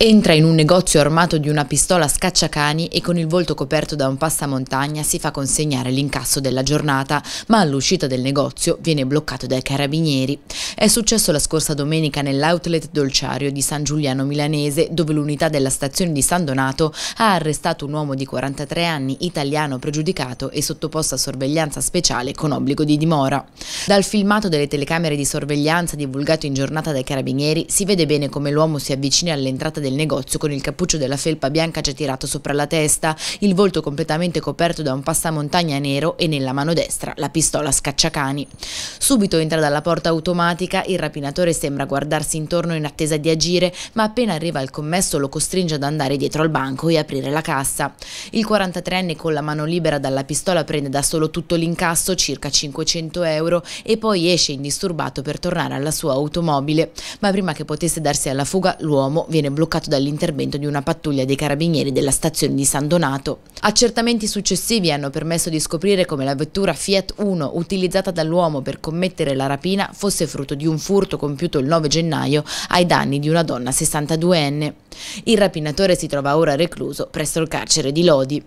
Entra in un negozio armato di una pistola scacciacani e con il volto coperto da un passamontagna si fa consegnare l'incasso della giornata, ma all'uscita del negozio viene bloccato dai carabinieri. È successo la scorsa domenica nell'outlet dolciario di San Giuliano Milanese, dove l'unità della stazione di San Donato ha arrestato un uomo di 43 anni italiano pregiudicato e sottoposto a sorveglianza speciale con obbligo di dimora. Dal filmato delle telecamere di sorveglianza divulgato in giornata dai carabinieri si vede bene come l'uomo si avvicina all'entrata del del negozio con il cappuccio della felpa bianca già tirato sopra la testa, il volto completamente coperto da un passamontagna nero e nella mano destra la pistola scacciacani. Subito entra dalla porta automatica, il rapinatore sembra guardarsi intorno in attesa di agire, ma appena arriva il commesso lo costringe ad andare dietro al banco e aprire la cassa. Il 43enne con la mano libera dalla pistola prende da solo tutto l'incasso, circa 500 euro, e poi esce indisturbato per tornare alla sua automobile, ma prima che potesse darsi alla fuga l'uomo viene bloccato provocato dall'intervento di una pattuglia dei carabinieri della stazione di San Donato. Accertamenti successivi hanno permesso di scoprire come la vettura Fiat 1 utilizzata dall'uomo per commettere la rapina fosse frutto di un furto compiuto il 9 gennaio ai danni di una donna 62enne. Il rapinatore si trova ora recluso presso il carcere di Lodi.